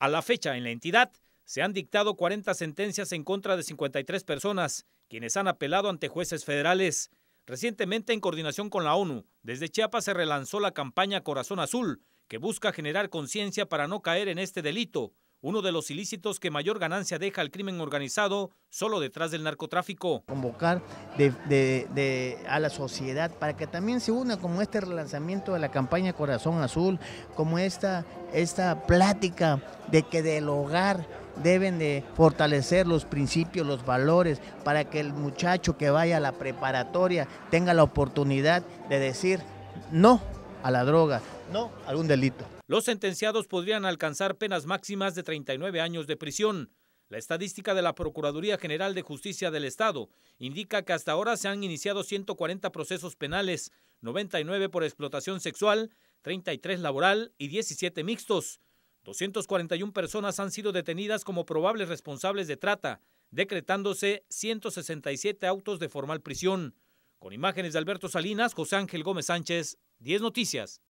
A la fecha, en la entidad se han dictado 40 sentencias en contra de 53 personas, quienes han apelado ante jueces federales. Recientemente, en coordinación con la ONU, desde Chiapas se relanzó la campaña Corazón Azul, que busca generar conciencia para no caer en este delito uno de los ilícitos que mayor ganancia deja al crimen organizado solo detrás del narcotráfico. Convocar a la sociedad para que también se una como este relanzamiento de la campaña Corazón Azul, como esta, esta plática de que del hogar deben de fortalecer los principios, los valores, para que el muchacho que vaya a la preparatoria tenga la oportunidad de decir no a la droga, no algún delito. Los sentenciados podrían alcanzar penas máximas de 39 años de prisión. La estadística de la Procuraduría General de Justicia del Estado indica que hasta ahora se han iniciado 140 procesos penales, 99 por explotación sexual, 33 laboral y 17 mixtos. 241 personas han sido detenidas como probables responsables de trata, decretándose 167 autos de formal prisión. Con imágenes de Alberto Salinas, José Ángel Gómez Sánchez, 10 Noticias.